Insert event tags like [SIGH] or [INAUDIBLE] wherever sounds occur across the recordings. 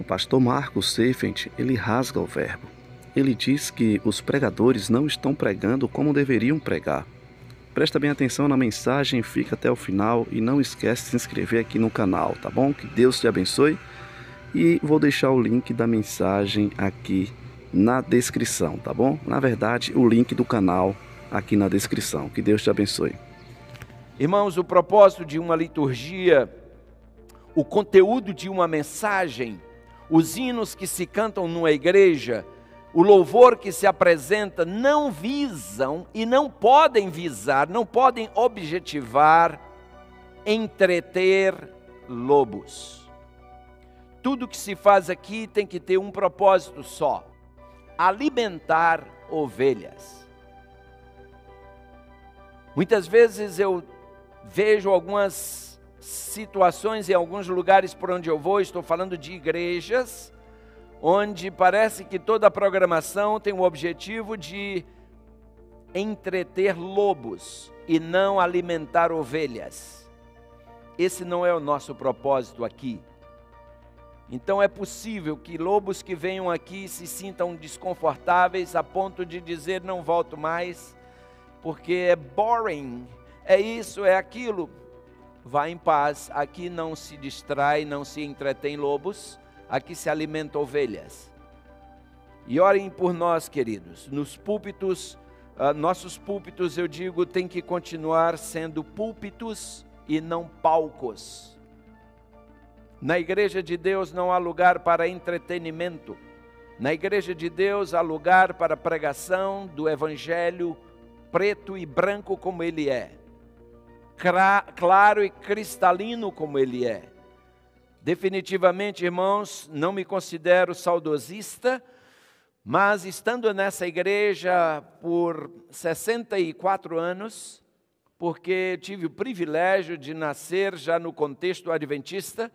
O pastor Marcos Seifent, ele rasga o verbo. Ele diz que os pregadores não estão pregando como deveriam pregar. Presta bem atenção na mensagem, fica até o final e não esquece de se inscrever aqui no canal, tá bom? Que Deus te abençoe e vou deixar o link da mensagem aqui na descrição, tá bom? Na verdade, o link do canal aqui na descrição. Que Deus te abençoe. Irmãos, o propósito de uma liturgia, o conteúdo de uma mensagem os hinos que se cantam numa igreja, o louvor que se apresenta, não visam e não podem visar, não podem objetivar, entreter lobos. Tudo que se faz aqui tem que ter um propósito só: alimentar ovelhas. Muitas vezes eu vejo algumas situações em alguns lugares por onde eu vou, estou falando de igrejas, onde parece que toda a programação tem o objetivo de entreter lobos e não alimentar ovelhas. Esse não é o nosso propósito aqui. Então é possível que lobos que venham aqui se sintam desconfortáveis a ponto de dizer não volto mais, porque é boring, é isso, é aquilo. Vá em paz, aqui não se distrai, não se entretém lobos, aqui se alimenta ovelhas. E orem por nós, queridos. Nos púlpitos, uh, nossos púlpitos, eu digo, tem que continuar sendo púlpitos e não palcos. Na igreja de Deus não há lugar para entretenimento. Na igreja de Deus há lugar para pregação do evangelho preto e branco como ele é claro e cristalino como ele é. Definitivamente, irmãos, não me considero saudosista, mas estando nessa igreja por 64 anos, porque tive o privilégio de nascer já no contexto adventista,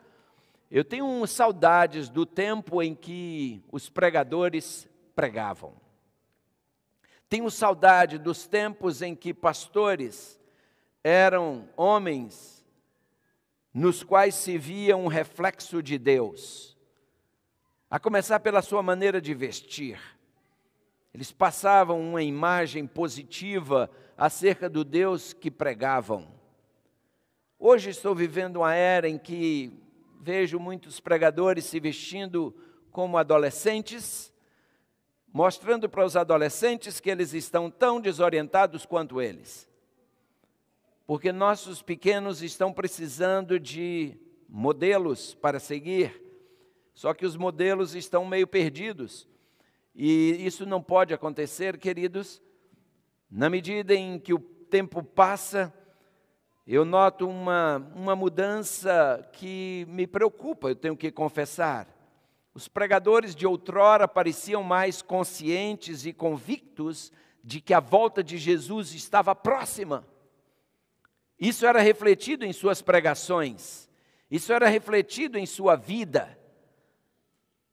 eu tenho saudades do tempo em que os pregadores pregavam. Tenho saudade dos tempos em que pastores eram homens nos quais se via um reflexo de Deus, a começar pela sua maneira de vestir. Eles passavam uma imagem positiva acerca do Deus que pregavam. Hoje estou vivendo uma era em que vejo muitos pregadores se vestindo como adolescentes, mostrando para os adolescentes que eles estão tão desorientados quanto eles porque nossos pequenos estão precisando de modelos para seguir, só que os modelos estão meio perdidos. E isso não pode acontecer, queridos. Na medida em que o tempo passa, eu noto uma, uma mudança que me preocupa, eu tenho que confessar. Os pregadores de outrora pareciam mais conscientes e convictos de que a volta de Jesus estava próxima. Isso era refletido em suas pregações, isso era refletido em sua vida.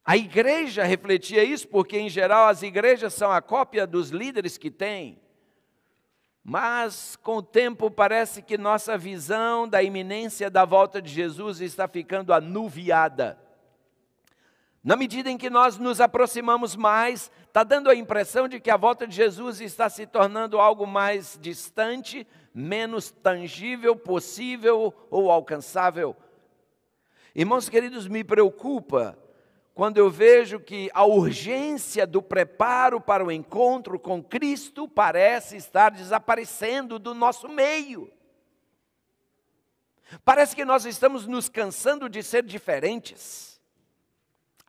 A igreja refletia isso, porque em geral as igrejas são a cópia dos líderes que têm. Mas com o tempo parece que nossa visão da iminência da volta de Jesus está ficando anuviada. Na medida em que nós nos aproximamos mais, está dando a impressão de que a volta de Jesus está se tornando algo mais distante menos tangível possível ou alcançável. Irmãos queridos, me preocupa quando eu vejo que a urgência do preparo para o encontro com Cristo parece estar desaparecendo do nosso meio. Parece que nós estamos nos cansando de ser diferentes.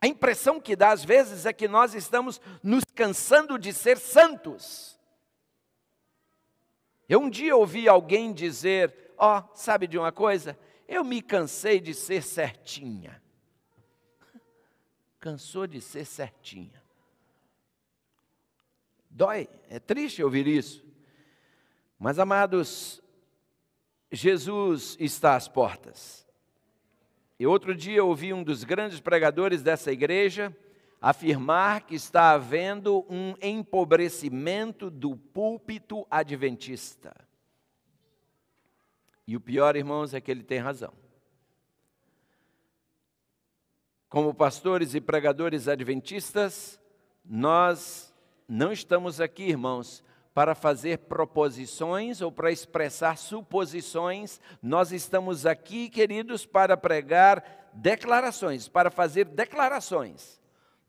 A impressão que dá às vezes é que nós estamos nos cansando de ser santos. Eu um dia ouvi alguém dizer: Ó, oh, sabe de uma coisa? Eu me cansei de ser certinha. Cansou de ser certinha. Dói, é triste ouvir isso. Mas, amados, Jesus está às portas. E outro dia eu ouvi um dos grandes pregadores dessa igreja, afirmar que está havendo um empobrecimento do púlpito adventista. E o pior, irmãos, é que ele tem razão. Como pastores e pregadores adventistas, nós não estamos aqui, irmãos, para fazer proposições ou para expressar suposições. Nós estamos aqui, queridos, para pregar declarações, para fazer declarações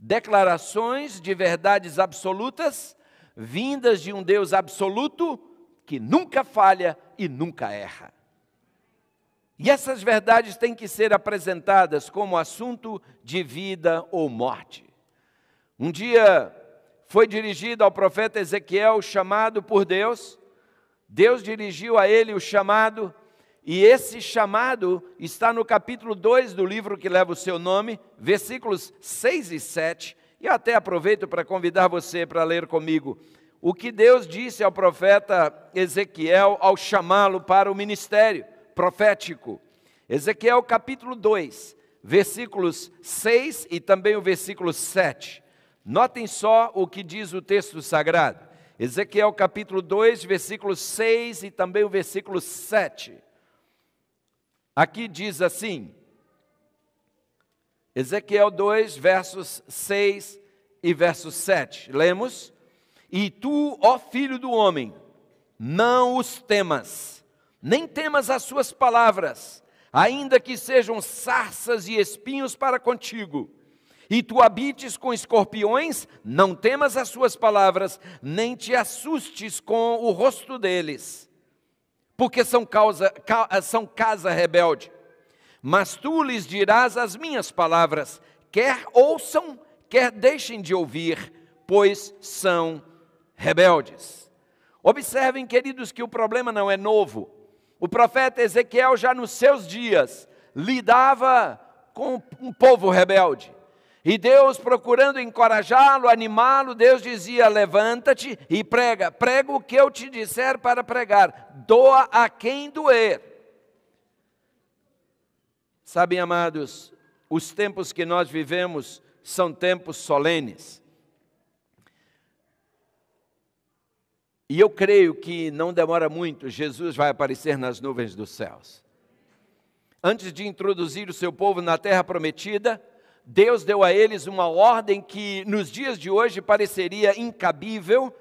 declarações de verdades absolutas vindas de um Deus absoluto que nunca falha e nunca erra. E essas verdades têm que ser apresentadas como assunto de vida ou morte. Um dia foi dirigido ao profeta Ezequiel o chamado por Deus, Deus dirigiu a ele o chamado, e esse chamado está no capítulo 2 do livro que leva o seu nome, versículos 6 e 7. E eu até aproveito para convidar você para ler comigo o que Deus disse ao profeta Ezequiel ao chamá-lo para o ministério profético. Ezequiel capítulo 2, versículos 6 e também o versículo 7. Notem só o que diz o texto sagrado. Ezequiel capítulo 2, versículos 6 e também o versículo 7. Aqui diz assim, Ezequiel 2, versos 6 e verso 7. Lemos: E tu, ó filho do homem, não os temas, nem temas as suas palavras, ainda que sejam sarças e espinhos para contigo. E tu habites com escorpiões, não temas as suas palavras, nem te assustes com o rosto deles porque são, causa, ca, são casa rebelde. Mas tu lhes dirás as minhas palavras, quer ouçam, quer deixem de ouvir, pois são rebeldes. Observem, queridos, que o problema não é novo. O profeta Ezequiel, já nos seus dias, lidava com um povo rebelde. E Deus, procurando encorajá-lo, animá-lo, Deus dizia: Levanta-te e prega, prega o que eu te disser para pregar, doa a quem doer. Sabem, amados, os tempos que nós vivemos são tempos solenes. E eu creio que não demora muito, Jesus vai aparecer nas nuvens dos céus. Antes de introduzir o seu povo na terra prometida, Deus deu a eles uma ordem que nos dias de hoje pareceria incabível,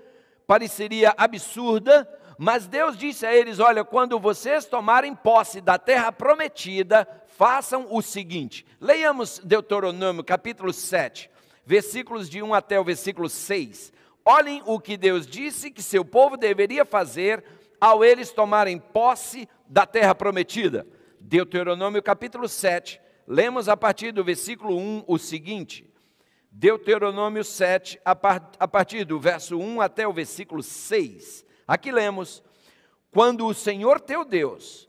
pareceria absurda, mas Deus disse a eles: Olha, quando vocês tomarem posse da terra prometida, façam o seguinte. Leiamos Deuteronômio capítulo 7, versículos de 1 até o versículo 6. Olhem o que Deus disse que seu povo deveria fazer ao eles tomarem posse da terra prometida. Deuteronômio capítulo 7, lemos a partir do versículo 1 o seguinte: Deuteronômio 7, a, par, a partir do verso 1 até o versículo 6. Aqui lemos: Quando o Senhor teu Deus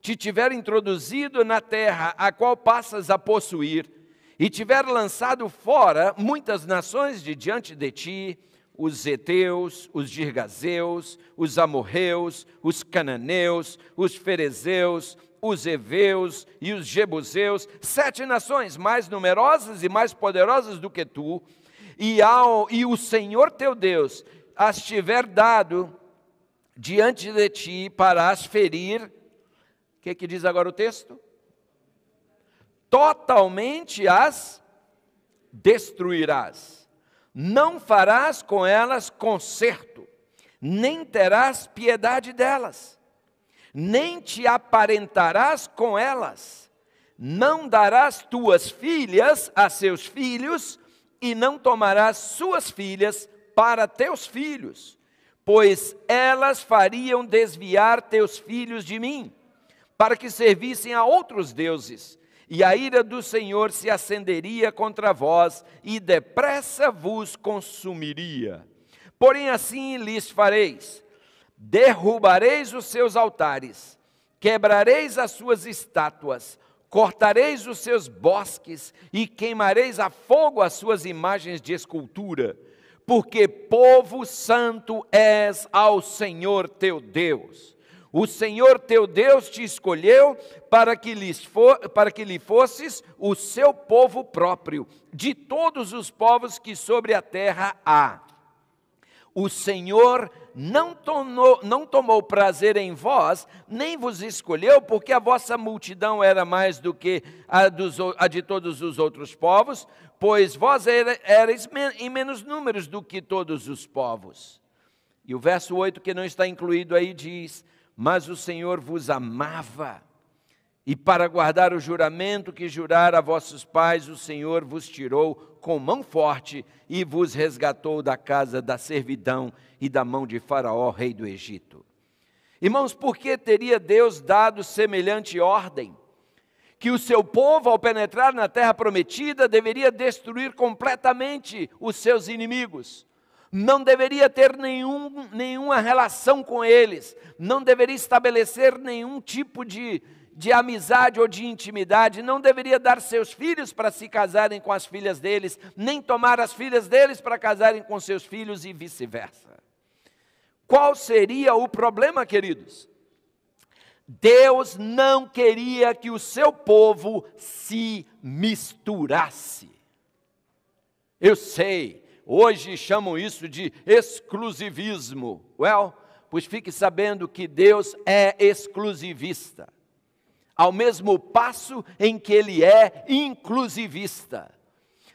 te tiver introduzido na terra a qual passas a possuir, e tiver lançado fora muitas nações de diante de ti, os heteus, os Girgazeus, os Amorreus, os Cananeus, os Ferezeus, os heveus e os jebuseus, sete nações mais numerosas e mais poderosas do que tu, e, ao, e o Senhor teu Deus as tiver dado diante de ti para as ferir. O que, que diz agora o texto? Totalmente as destruirás. Não farás com elas conserto, nem terás piedade delas nem te aparentarás com elas, não darás tuas filhas a seus filhos, e não tomarás suas filhas para teus filhos, pois elas fariam desviar teus filhos de mim, para que servissem a outros deuses, e a ira do Senhor se acenderia contra vós, e depressa vos consumiria. Porém, assim lhes fareis derrubareis os seus altares, quebrareis as suas estátuas, cortareis os seus bosques e queimareis a fogo as suas imagens de escultura, porque povo santo és ao Senhor teu Deus. O Senhor teu Deus te escolheu para que, lhes for, para que lhe fosses o seu povo próprio, de todos os povos que sobre a terra há o Senhor não tomou, não tomou prazer em vós, nem vos escolheu, porque a vossa multidão era mais do que a, dos, a de todos os outros povos, pois vós erais em menos números do que todos os povos. E o verso 8, que não está incluído aí, diz: Mas o Senhor vos amava e para guardar o juramento que jurara a vossos pais, o Senhor vos tirou com mão forte e vos resgatou da casa da servidão e da mão de Faraó, rei do Egito. Irmãos, por que teria Deus dado semelhante ordem? Que o seu povo, ao penetrar na terra prometida, deveria destruir completamente os seus inimigos não deveria ter nenhum, nenhuma relação com eles, não deveria estabelecer nenhum tipo de, de amizade ou de intimidade, não deveria dar seus filhos para se casarem com as filhas deles, nem tomar as filhas deles para casarem com seus filhos e vice-versa. Qual seria o problema, queridos? Deus não queria que o seu povo se misturasse. Eu sei, hoje chamam isso de exclusivismo. Well, pois fique sabendo que Deus é exclusivista ao mesmo passo em que ele é inclusivista.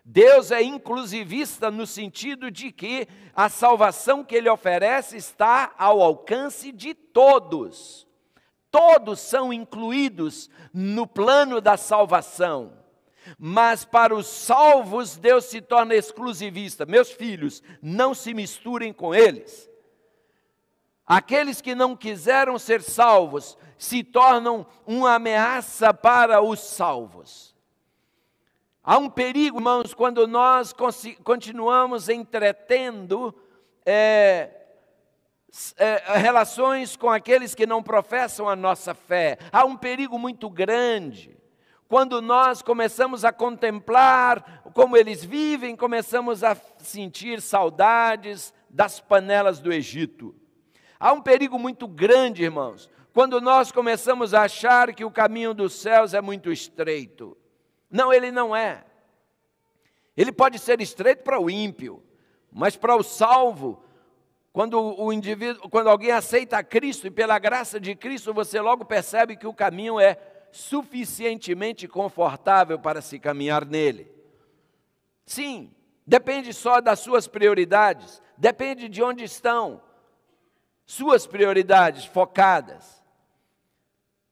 Deus é inclusivista no sentido de que a salvação que ele oferece está ao alcance de todos. Todos são incluídos no plano da salvação. Mas para os salvos, Deus se torna exclusivista. Meus filhos, não se misturem com eles Aqueles que não quiseram ser salvos se tornam uma ameaça para os salvos. Há um perigo, irmãos, quando nós continuamos entretendo é, é, relações com aqueles que não professam a nossa fé. Há um perigo muito grande. Quando nós começamos a contemplar como eles vivem, começamos a sentir saudades das panelas do Egito. Há um perigo muito grande, irmãos, quando nós começamos a achar que o caminho dos céus é muito estreito. Não, ele não é. Ele pode ser estreito para o ímpio, mas para o salvo, quando o indivíduo, quando alguém aceita Cristo e pela graça de Cristo, você logo percebe que o caminho é suficientemente confortável para se caminhar nele. Sim, depende só das suas prioridades, depende de onde estão, suas prioridades focadas.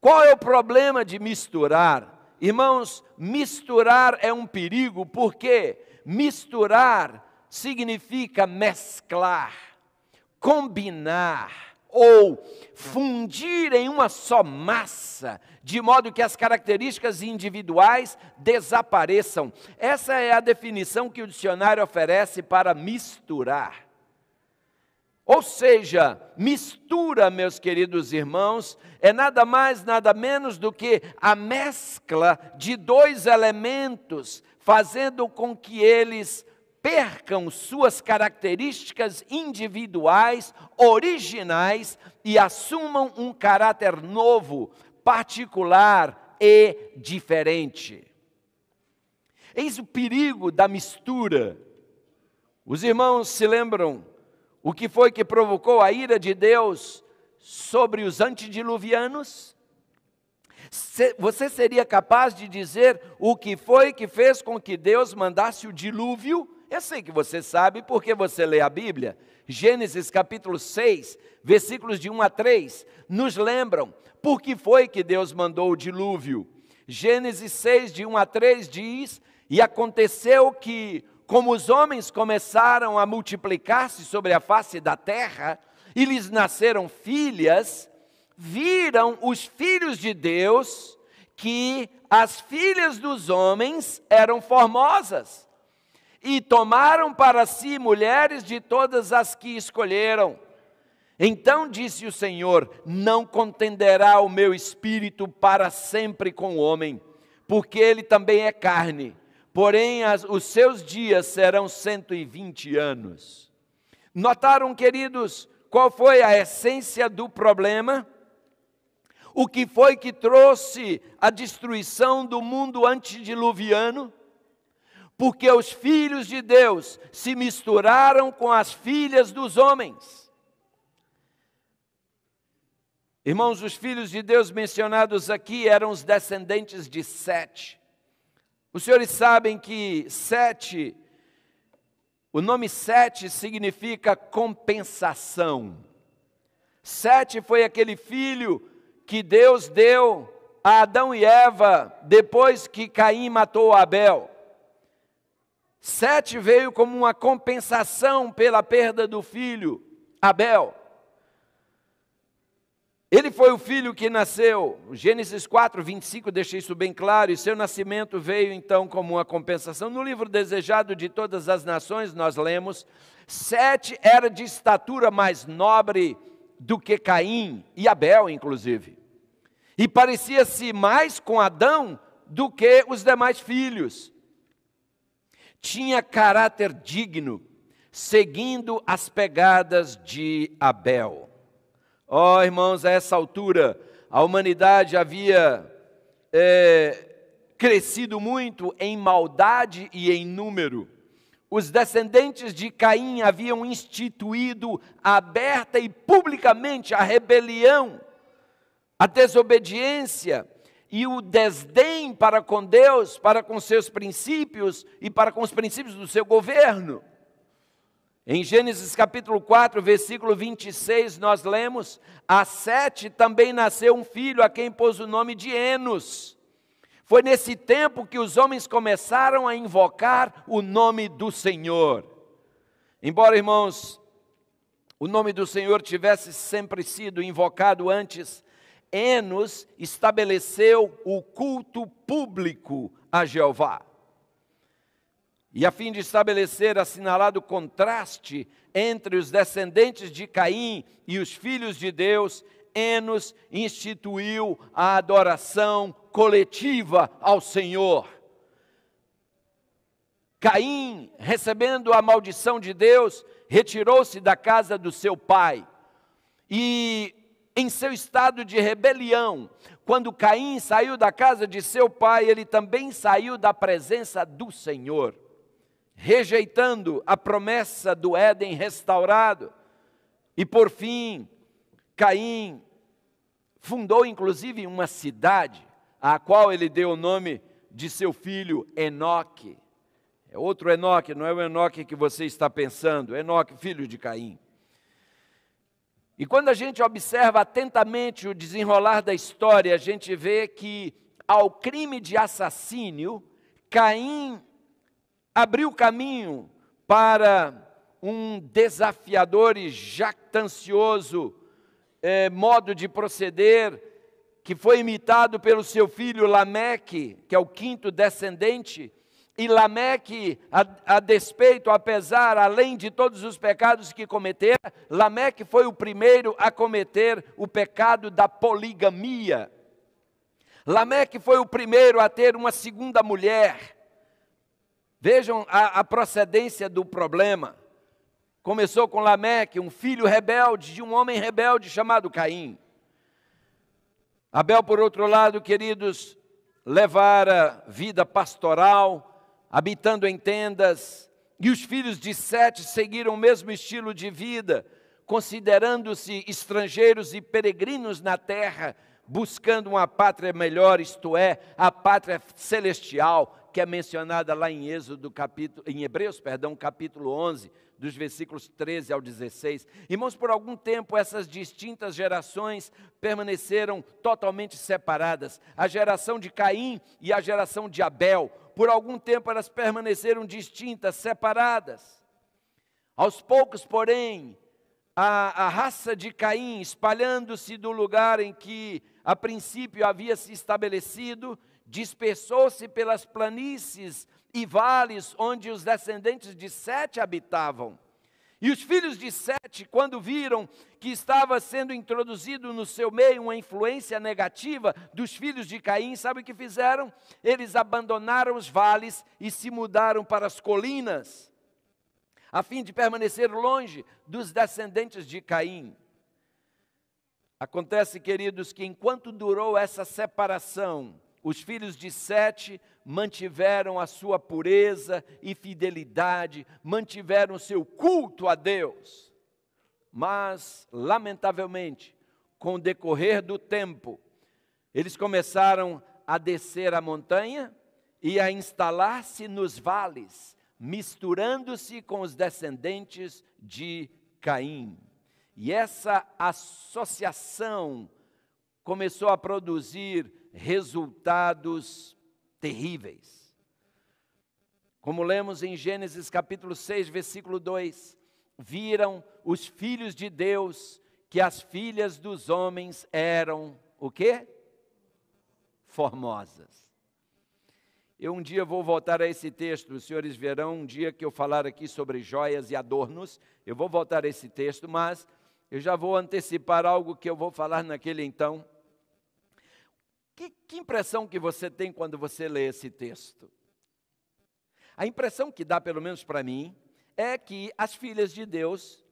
Qual é o problema de misturar? Irmãos, misturar é um perigo, porque misturar significa mesclar, combinar ou fundir em uma só massa, de modo que as características individuais desapareçam. Essa é a definição que o dicionário oferece para misturar. Ou seja, mistura, meus queridos irmãos, é nada mais, nada menos do que a mescla de dois elementos, fazendo com que eles percam suas características individuais, originais e assumam um caráter novo, particular e diferente. Eis o perigo da mistura. Os irmãos se lembram o que foi que provocou a ira de Deus sobre os antediluvianos? Você seria capaz de dizer o que foi que fez com que Deus mandasse o dilúvio? Eu sei que você sabe porque você lê a Bíblia. Gênesis capítulo 6, versículos de 1 a 3, nos lembram por que foi que Deus mandou o dilúvio. Gênesis 6, de 1 a 3 diz: E aconteceu que como os homens começaram a multiplicar-se sobre a face da terra e lhes nasceram filhas, viram os filhos de Deus que as filhas dos homens eram formosas e tomaram para si mulheres de todas as que escolheram. Então disse o Senhor: Não contenderá o meu espírito para sempre com o homem, porque ele também é carne porém as, os seus dias serão 120 anos. Notaram, queridos, qual foi a essência do problema? O que foi que trouxe a destruição do mundo antediluviano? Porque os filhos de Deus se misturaram com as filhas dos homens. Irmãos, os filhos de Deus mencionados aqui eram os descendentes de Sete. Os senhores sabem que sete, o nome sete significa compensação. Sete foi aquele filho que Deus deu a Adão e Eva depois que Caim matou Abel. Sete veio como uma compensação pela perda do filho Abel. Ele foi o filho que nasceu, Gênesis 4, 25 deixa isso bem claro, e seu nascimento veio então como uma compensação. No livro Desejado de Todas as Nações, nós lemos: Sete era de estatura mais nobre do que Caim e Abel, inclusive, e parecia-se mais com Adão do que os demais filhos. Tinha caráter digno, seguindo as pegadas de Abel. Ó oh, irmãos, a essa altura, a humanidade havia é, crescido muito em maldade e em número. Os descendentes de Caim haviam instituído aberta e publicamente a rebelião, a desobediência e o desdém para com Deus, para com seus princípios e para com os princípios do seu governo. Em Gênesis capítulo 4, versículo 26, nós lemos: A Sete também nasceu um filho, a quem pôs o nome de Enos. Foi nesse tempo que os homens começaram a invocar o nome do Senhor. Embora, irmãos, o nome do Senhor tivesse sempre sido invocado antes, Enos estabeleceu o culto público a Jeová e a fim de estabelecer assinalado contraste entre os descendentes de Caim e os filhos de Deus, Enos instituiu a adoração coletiva ao Senhor. Caim, recebendo a maldição de Deus, retirou-se da casa do seu pai. E em seu estado de rebelião, quando Caim saiu da casa de seu pai, ele também saiu da presença do Senhor rejeitando a promessa do Éden restaurado. E por fim, Caim fundou inclusive uma cidade, a qual ele deu o nome de seu filho Enoque. É outro Enoque, não é o Enoque que você está pensando, é Enoque, filho de Caim. E quando a gente observa atentamente o desenrolar da história, a gente vê que ao crime de assassínio, Caim abriu caminho para um desafiador e jactancioso é, modo de proceder que foi imitado pelo seu filho Lameque, que é o quinto descendente, e Lameque, a, a, despeito, apesar, além de todos os pecados que cometeu, Lameque foi o primeiro a cometer o pecado da poligamia. Lameque foi o primeiro a ter uma segunda mulher. Vejam a, a procedência do problema. Começou com Lameque, um filho rebelde de um homem rebelde chamado Caim. Abel, por outro lado, queridos, levara vida pastoral, habitando em tendas, e os filhos de Sete seguiram o mesmo estilo de vida, considerando-se estrangeiros e peregrinos na terra, buscando uma pátria melhor, isto é, a pátria celestial que é mencionada lá em Êxodo capítulo, em Hebreus, perdão, capítulo 11, dos versículos 13 ao 16. Irmãos, por algum tempo essas distintas gerações permaneceram totalmente separadas. A geração de Caim e a geração de Abel, por algum tempo elas permaneceram distintas, separadas. Aos poucos, porém, a, a raça de Caim, espalhando-se do lugar em que a princípio havia se estabelecido, dispersou-se pelas planícies e vales onde os descendentes de Sete habitavam. E os filhos de Sete, quando viram que estava sendo introduzido no seu meio uma influência negativa dos filhos de Caim, sabe o que fizeram? Eles abandonaram os vales e se mudaram para as colinas, a fim de permanecer longe dos descendentes de Caim. Acontece, queridos, que enquanto durou essa separação, os filhos de Sete mantiveram a sua pureza e fidelidade, mantiveram seu culto a Deus. Mas, lamentavelmente, com o decorrer do tempo, eles começaram a descer a montanha e a instalar-se nos vales, misturando-se com os descendentes de Caim. E essa associação começou a produzir resultados terríveis. Como lemos em Gênesis capítulo 6, versículo 2, viram os filhos de Deus que as filhas dos homens eram o quê? Formosas. Eu um dia vou voltar a esse texto, os senhores verão um dia que eu falar aqui sobre joias e adornos, eu vou voltar a esse texto, mas eu já vou antecipar algo que eu vou falar naquele então, que, que impressão que você tem quando você lê esse texto? A impressão que dá, pelo menos para mim, é que as filhas de Deus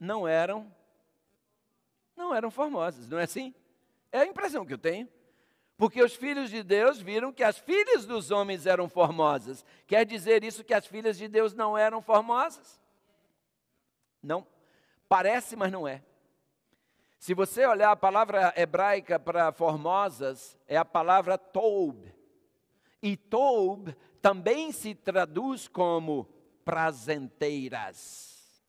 não eram não eram formosas, não é assim? É a impressão que eu tenho. Porque os filhos de Deus viram que as filhas dos homens eram formosas. Quer dizer isso que as filhas de Deus não eram formosas? Não. Parece, mas não é. Se você olhar a palavra hebraica para formosas, é a palavra toub. E toub também se traduz como prazenteiras.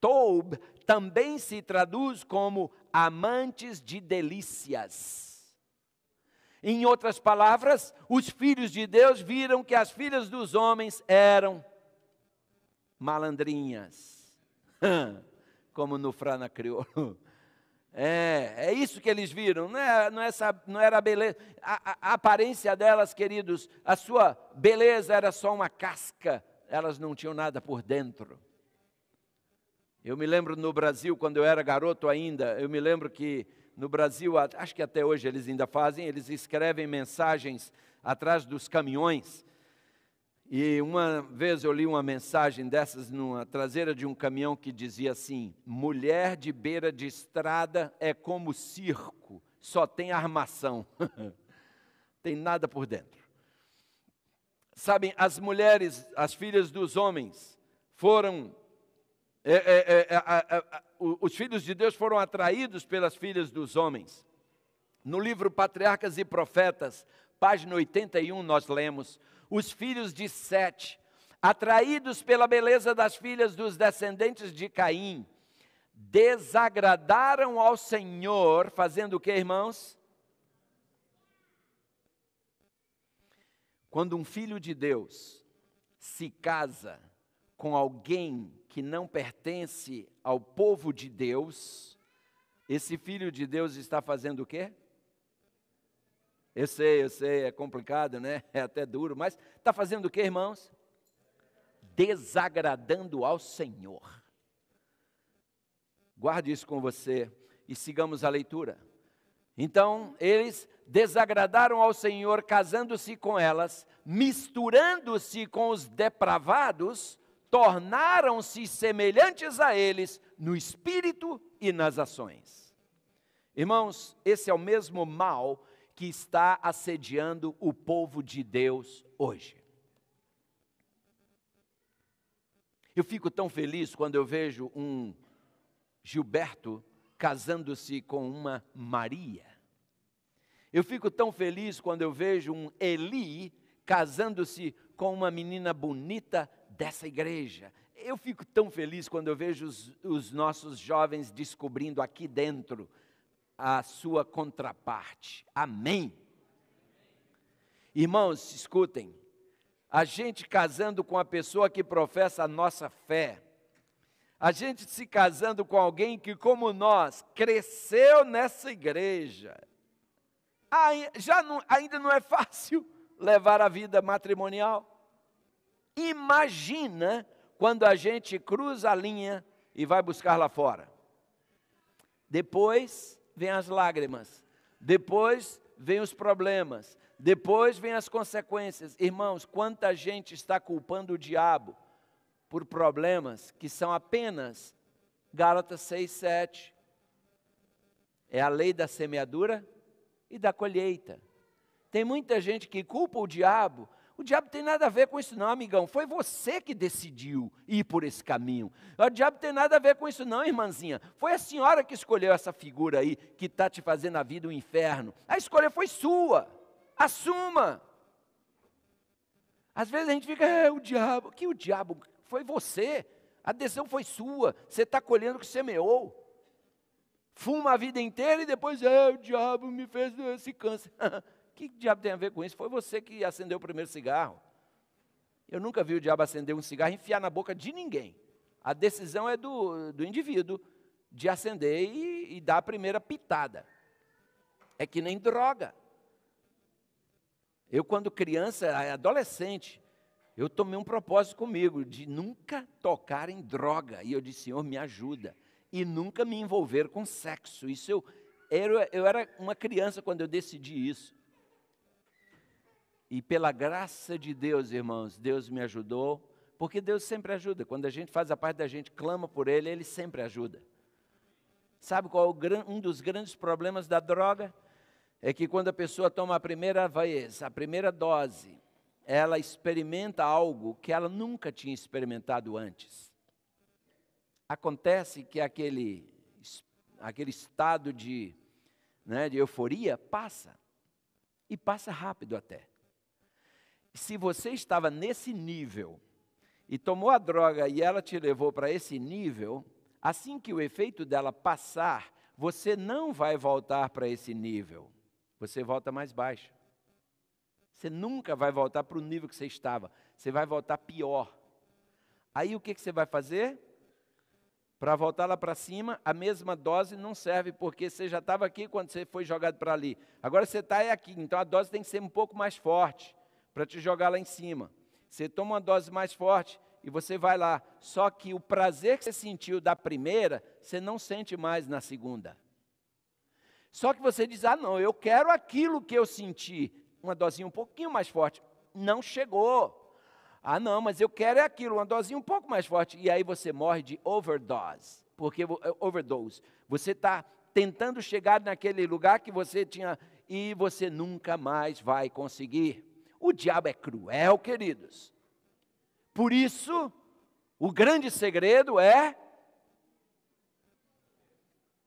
Toub também se traduz como amantes de delícias. Em outras palavras, os filhos de Deus viram que as filhas dos homens eram malandrinhas. [LAUGHS] como no Frana Crioulo. [LAUGHS] É, é isso que eles viram, não, é, não, é essa, não era a beleza. A, a, a aparência delas, queridos, a sua beleza era só uma casca, elas não tinham nada por dentro. Eu me lembro no Brasil, quando eu era garoto ainda, eu me lembro que no Brasil, acho que até hoje eles ainda fazem, eles escrevem mensagens atrás dos caminhões e uma vez eu li uma mensagem dessas numa traseira de um caminhão que dizia assim: mulher de beira de estrada é como circo, só tem armação, [LAUGHS] tem nada por dentro. Sabem, as mulheres, as filhas dos homens, foram. É, é, é, é os filhos de Deus foram atraídos pelas filhas dos homens. No livro Patriarcas e Profetas, página 81, nós lemos os filhos de Sete, atraídos pela beleza das filhas dos descendentes de Caim, desagradaram ao Senhor, fazendo o que, irmãos? Quando um filho de Deus se casa com alguém que não pertence ao povo de Deus, esse filho de Deus está fazendo o quê? Eu sei, eu sei, é complicado, né? [LAUGHS] É até duro, mas está fazendo o que, irmãos? Desagradando ao Senhor. Guarde isso com você e sigamos a leitura. Então, eles desagradaram ao Senhor, casando-se com elas, misturando-se com os depravados, tornaram-se semelhantes a eles no espírito e nas ações. Irmãos, esse é o mesmo mal que está assediando o povo de Deus hoje. Eu fico tão feliz quando eu vejo um Gilberto casando-se com uma Maria. Eu fico tão feliz quando eu vejo um Eli casando-se com uma menina bonita dessa igreja. Eu fico tão feliz quando eu vejo os, os nossos jovens descobrindo aqui dentro a sua contraparte. Amém. Irmãos, escutem. A gente casando com a pessoa que professa a nossa fé, a gente se casando com alguém que, como nós, cresceu nessa igreja, já não, ainda não é [LAUGHS] fácil levar a vida matrimonial. Imagina quando a gente cruza a linha e vai buscar lá fora. Depois, vêm as lágrimas, depois vem os problemas, depois vem as consequências. Irmãos, quanta gente está culpando o diabo por problemas que são apenas Gálatas 6, 7. É a lei da semeadura e da colheita. Tem muita gente que culpa o diabo o diabo tem nada a ver com isso, não, amigão. Foi você que decidiu ir por esse caminho. O diabo tem nada a ver com isso, não, irmãzinha. Foi a senhora que escolheu essa figura aí que está te fazendo a vida um inferno. A escolha foi sua. Assuma. Às vezes a gente fica, é o diabo. Que o diabo? Foi você. A decisão foi sua. Você está colhendo o que semeou. Fuma a vida inteira e depois, é, o diabo me fez esse câncer. [LAUGHS] que diabo tem a ver com isso? Foi você que acendeu o primeiro cigarro. Eu nunca vi o diabo acender um cigarro e enfiar na boca de ninguém. A decisão é do, do indivíduo de acender e, e dar a primeira pitada. É que nem droga. Eu, quando criança, adolescente, eu tomei um propósito comigo de nunca tocar em droga. E eu disse, Senhor, me ajuda. E nunca me envolver com sexo. Isso eu, eu, eu era uma criança quando eu decidi isso. E pela graça de Deus, irmãos, Deus me ajudou, porque Deus sempre ajuda. Quando a gente faz a parte da gente, clama por Ele, Ele sempre ajuda. Sabe qual é um dos grandes problemas da droga? É que quando a pessoa toma a primeira vez, a primeira dose, ela experimenta algo que ela nunca tinha experimentado antes. Acontece que aquele, aquele estado de, né, de euforia passa, e passa rápido até se você estava nesse nível e tomou a droga e ela te levou para esse nível, assim que o efeito dela passar, você não vai voltar para esse nível. Você volta mais baixo. Você nunca vai voltar para o nível que você estava. Você vai voltar pior. Aí o que, que você vai fazer? Para voltar lá para cima, a mesma dose não serve, porque você já estava aqui quando você foi jogado para ali. Agora você está aqui, então a dose tem que ser um pouco mais forte para te jogar lá em cima. Você toma uma dose mais forte e você vai lá. Só que o prazer que você sentiu da primeira, você não sente mais na segunda. Só que você diz: ah, não, eu quero aquilo que eu senti. Uma dose um pouquinho mais forte. Não chegou. Ah, não, mas eu quero é aquilo, uma dose um pouco mais forte. E aí você morre de overdose. Porque eh, overdose. Você está tentando chegar naquele lugar que você tinha e você nunca mais vai conseguir. O diabo é cruel, queridos. Por isso, o grande segredo é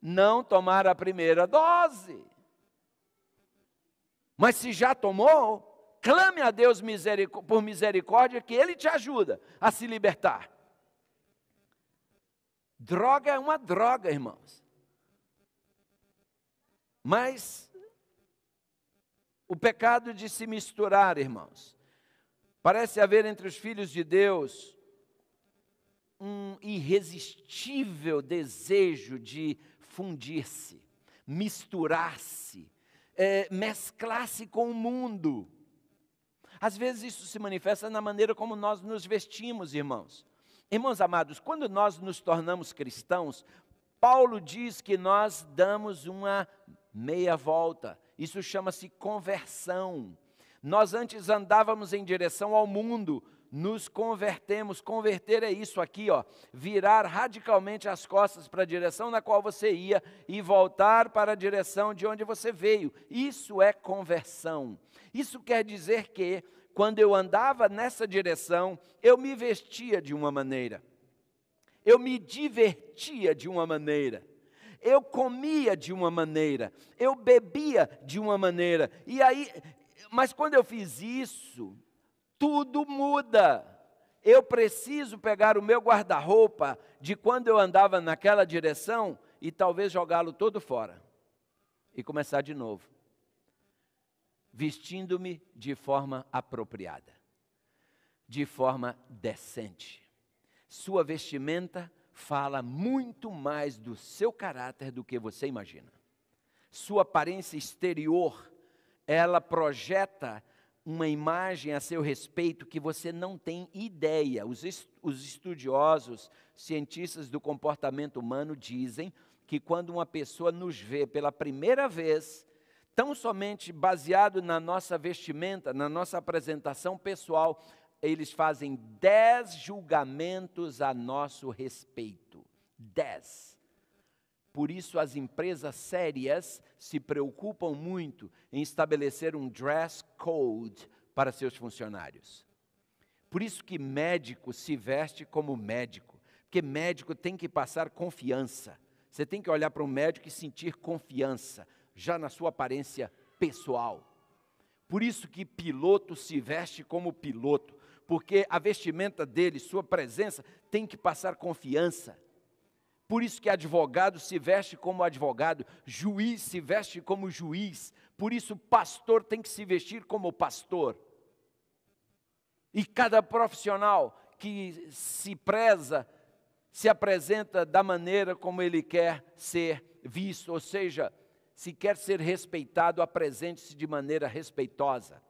não tomar a primeira dose. Mas se já tomou, clame a Deus misericó por misericórdia, que Ele te ajuda a se libertar. Droga é uma droga, irmãos. Mas o pecado de se misturar, irmãos. Parece haver entre os filhos de Deus um irresistível desejo de fundir-se, misturar-se, é, mesclar-se com o mundo. Às vezes isso se manifesta na maneira como nós nos vestimos, irmãos. Irmãos amados, quando nós nos tornamos cristãos, Paulo diz que nós damos uma meia volta, isso chama-se conversão. Nós antes andávamos em direção ao mundo, nos convertemos. Converter é isso aqui, ó, virar radicalmente as costas para a direção na qual você ia e voltar para a direção de onde você veio. Isso é conversão. Isso quer dizer que quando eu andava nessa direção, eu me vestia de uma maneira. Eu me divertia de uma maneira eu comia de uma maneira, eu bebia de uma maneira. E aí, mas quando eu fiz isso, tudo muda. Eu preciso pegar o meu guarda-roupa de quando eu andava naquela direção e talvez jogá-lo todo fora e começar de novo, vestindo-me de forma apropriada, de forma decente. Sua vestimenta fala muito mais do seu caráter do que você imagina. Sua aparência exterior, ela projeta uma imagem a seu respeito que você não tem ideia. Os, estudiosos, cientistas do comportamento humano dizem que quando uma pessoa nos vê pela primeira vez, tão somente baseado na nossa vestimenta, na nossa apresentação pessoal, eles fazem dez julgamentos a nosso respeito. Dez. Por isso, as empresas sérias se preocupam muito em estabelecer um dress code para seus funcionários. Por isso que médico se veste como médico, porque médico tem que passar confiança. Você tem que olhar para um médico e sentir confiança, já na sua aparência pessoal. Por isso que piloto se veste como piloto, porque a vestimenta dele, sua presença, tem que passar confiança. Por isso que advogado se veste como advogado, juiz se veste como juiz, por isso pastor tem que se vestir como pastor. E cada profissional que se preza se apresenta da maneira como ele quer ser visto, ou seja, se quer ser respeitado, apresente-se de maneira respeitosa.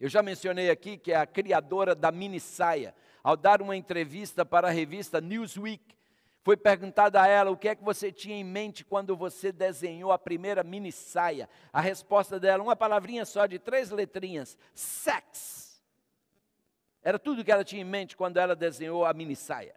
Eu já mencionei aqui que é a criadora da mini saia. Ao dar uma entrevista para a revista Newsweek, foi perguntada a ela o que é que você tinha em mente quando você desenhou a primeira mini saia. A resposta dela, uma palavrinha só de três letrinhas: sex. Era tudo que ela tinha em mente quando ela desenhou a mini saia.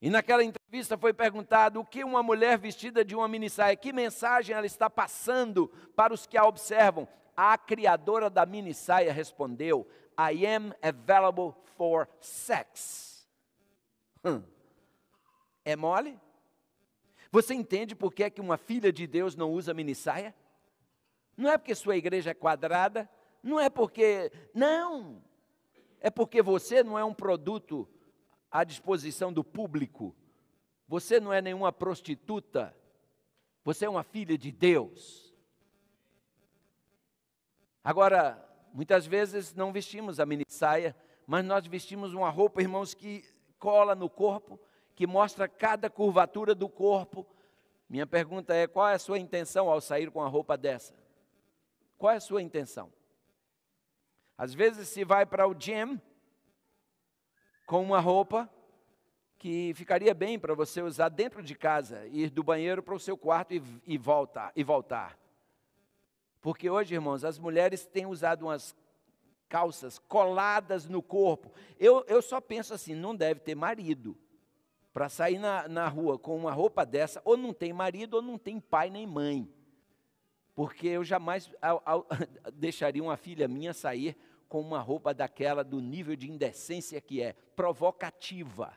E naquela entrevista foi perguntado o que uma mulher vestida de uma mini saia, que mensagem ela está passando para os que a observam. A criadora da mini saia respondeu: I am available for sex. Hum. É mole? Você entende por que, é que uma filha de Deus não usa mini saia? Não é porque sua igreja é quadrada, não é porque. Não! É porque você não é um produto à disposição do público. Você não é nenhuma prostituta. Você é uma filha de Deus. Agora, muitas vezes não vestimos a mini saia, mas nós vestimos uma roupa, irmãos, que cola no corpo, que mostra cada curvatura do corpo. Minha pergunta é: qual é a sua intenção ao sair com uma roupa dessa? Qual é a sua intenção? Às vezes se vai para o gym com uma roupa que ficaria bem para você usar dentro de casa, ir do banheiro para o seu quarto e, e, voltar, e voltar. Porque hoje, irmãos, as mulheres têm usado umas calças coladas no corpo. Eu, eu só penso assim: não deve ter marido. Para sair na, na rua com uma roupa dessa, ou não tem marido, ou não tem pai nem mãe. Porque eu jamais ao, ao, [LAUGHS] deixaria uma filha minha sair com uma roupa daquela do nível de indecência que é, provocativa.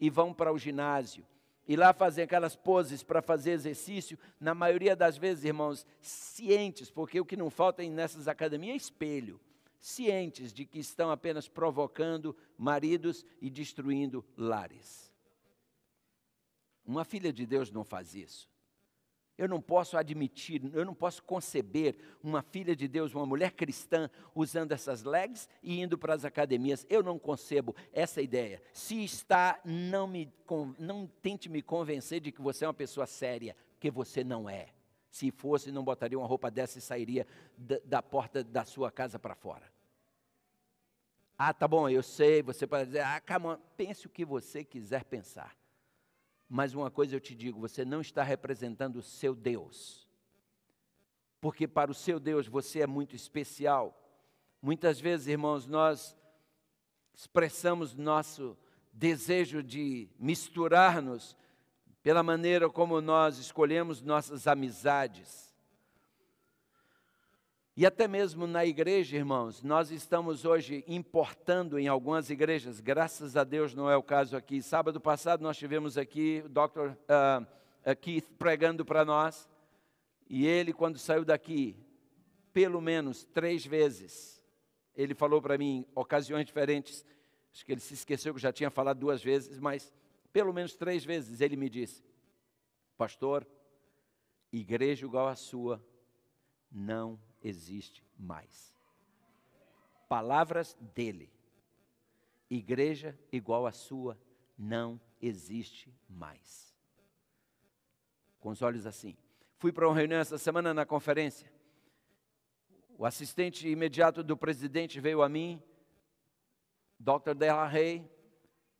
E vão para o ginásio, e lá fazem aquelas poses para fazer exercício, na maioria das vezes, irmãos, cientes, porque o que não falta nessas academias é espelho, cientes de que estão apenas provocando maridos e destruindo lares. Uma filha de Deus não faz isso. Eu não posso admitir, eu não posso conceber uma filha de Deus, uma mulher cristã, usando essas legs e indo para as academias. Eu não concebo essa ideia. Se está, não, me, não tente me convencer de que você é uma pessoa séria, porque você não é. Se fosse, não botaria uma roupa dessa e sairia da, da porta da sua casa para fora. Ah, tá bom, eu sei, você pode dizer, ah, calma, pense o que você quiser pensar. Mas uma coisa eu te digo: você não está representando o seu Deus. Porque para o seu Deus você é muito especial. Muitas vezes, irmãos, nós expressamos nosso desejo de misturar-nos pela maneira como nós escolhemos nossas amizades e até mesmo na igreja, irmãos, nós estamos hoje importando em algumas igrejas, graças a Deus não é o caso aqui. Sábado passado nós tivemos aqui o Dr. Uh, Keith pregando para nós, e ele, quando saiu daqui, pelo menos três vezes, ele falou para mim, ocasiões diferentes, acho que ele se esqueceu que já tinha falado duas vezes, mas pelo menos três vezes ele me disse: Pastor, igreja igual a sua não existe mais. Palavras dele. Igreja igual à sua não existe mais. Com os olhos assim. Fui para uma reunião essa semana na conferência. O assistente imediato do presidente veio a mim, Dr. Del Rey,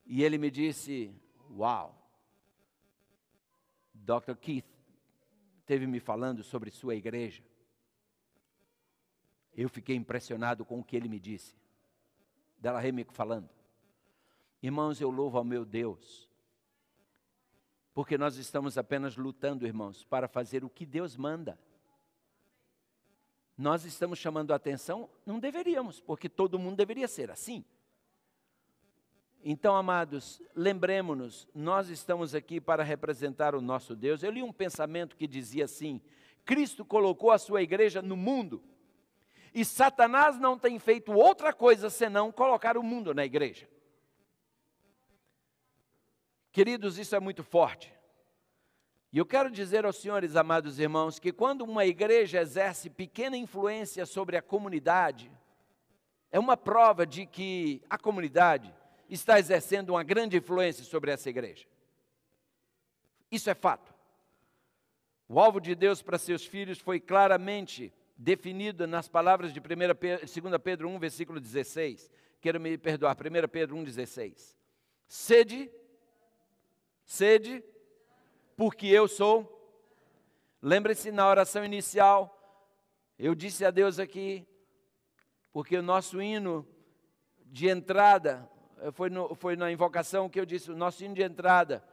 e ele me disse: Uau, Dr. Keith teve me falando sobre sua igreja. Eu fiquei impressionado com o que ele me disse. dela Remico falando. Irmãos, eu louvo ao meu Deus. Porque nós estamos apenas lutando, irmãos, para fazer o que Deus manda. Nós estamos chamando a atenção, não deveríamos, porque todo mundo deveria ser assim. Então, amados, lembremos-nos, nós estamos aqui para representar o nosso Deus. Eu li um pensamento que dizia assim: Cristo colocou a sua igreja no mundo e Satanás não tem feito outra coisa senão colocar o mundo na igreja. Queridos, isso é muito forte. E eu quero dizer aos senhores, amados irmãos, que quando uma igreja exerce pequena influência sobre a comunidade, é uma prova de que a comunidade está exercendo uma grande influência sobre essa igreja. Isso é fato. O alvo de Deus para seus filhos foi claramente definida nas palavras de 1 Pedro, 2 Pedro 1, versículo 16. Quero me perdoar, 1 Pedro 1, 16. Sede, sede, porque eu sou. Lembre-se, na oração inicial, eu disse a Deus aqui, porque o nosso hino de entrada, foi, no, foi na invocação que eu disse, o nosso hino de entrada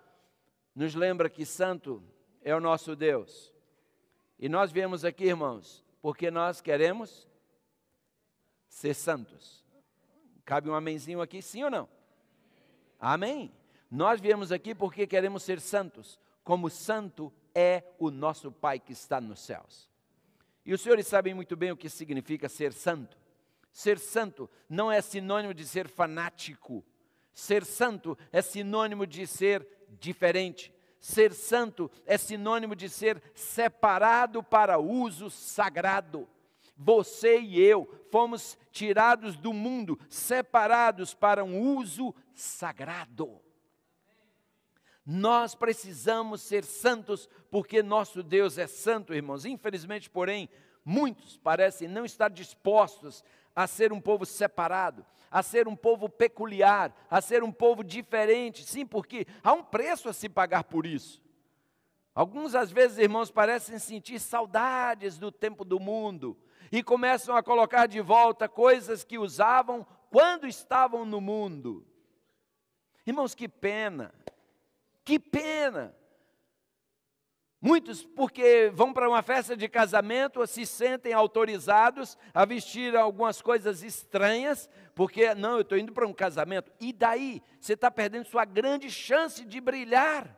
nos lembra que santo é o nosso Deus. E nós viemos aqui, irmãos, porque nós queremos ser santos. Cabe um amenzinho aqui, sim ou não? Amém. Nós viemos aqui porque queremos ser santos, como santo é o nosso Pai que está nos céus. E os senhores sabem muito bem o que significa ser santo. Ser santo não é sinônimo de ser fanático. Ser santo é sinônimo de ser diferente ser santo é sinônimo de ser separado para uso sagrado. Você e eu fomos tirados do mundo, separados para um uso sagrado. Nós precisamos ser santos porque nosso Deus é santo, irmãos. Infelizmente, porém, muitos parecem não estar dispostos a ser um povo separado, a ser um povo peculiar, a ser um povo diferente. Sim, porque há um preço a se pagar por isso. Alguns, às vezes, irmãos, parecem sentir saudades do tempo do mundo e começam a colocar de volta coisas que usavam quando estavam no mundo. Irmãos, que pena, que pena Muitos, porque vão para uma festa de casamento, se sentem autorizados a vestir algumas coisas estranhas, porque, não, eu estou indo para um casamento. E daí? Você está perdendo sua grande chance de brilhar.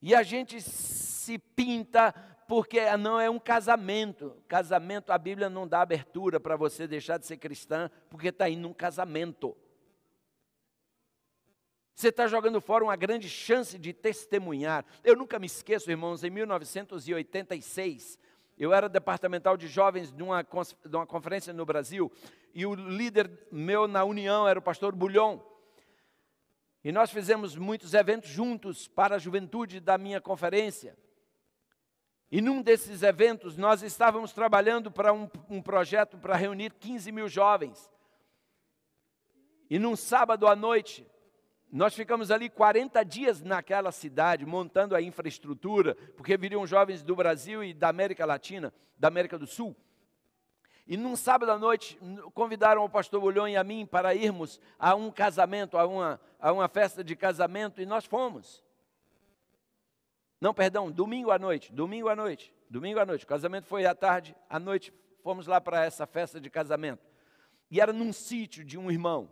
E a gente se pinta porque não é um casamento. Casamento, a Bíblia não dá abertura para você deixar de ser cristã, porque está indo num casamento. Você está jogando fora uma grande chance de testemunhar. Eu nunca me esqueço, irmãos, em 1986, eu era departamental de jovens de uma, de uma conferência no Brasil, e o líder meu na união era o pastor Bulhon. E nós fizemos muitos eventos juntos para a juventude da minha conferência. E num desses eventos, nós estávamos trabalhando para um, um projeto para reunir 15 mil jovens. E num sábado à noite, nós ficamos ali 40 dias naquela cidade, montando a infraestrutura, porque viriam jovens do Brasil e da América Latina, da América do Sul. E num sábado à noite, convidaram o pastor Bulhão e a mim para irmos a um casamento, a uma, a uma festa de casamento, e nós fomos. Não, perdão, domingo à noite, domingo à noite, domingo à noite. O casamento foi à tarde, à noite fomos lá para essa festa de casamento. E era num sítio de um irmão,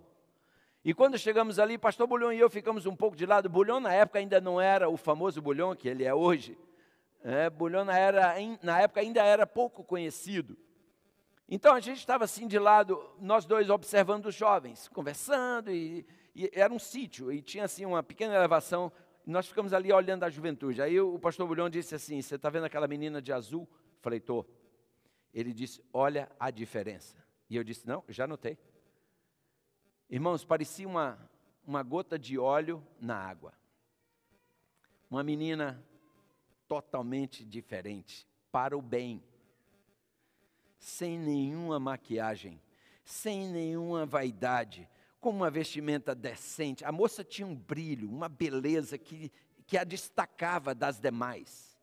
e quando chegamos ali, pastor Bulhão e eu ficamos um pouco de lado. Bulhão na época ainda não era o famoso Bulhão que ele é hoje. É, Bulhão na, era, na época ainda era pouco conhecido. Então a gente estava assim de lado, nós dois observando os jovens, conversando, e, e era um sítio, e tinha assim uma pequena elevação, nós ficamos ali olhando a juventude. Aí o pastor Bulhão disse assim: Você está vendo aquela menina de azul? Falei, tô. Ele disse: Olha a diferença. E eu disse: Não, já notei. Irmãos, parecia uma, uma gota de óleo na água. Uma menina totalmente diferente, para o bem, sem nenhuma maquiagem, sem nenhuma vaidade, com uma vestimenta decente. A moça tinha um brilho, uma beleza que, que a destacava das demais.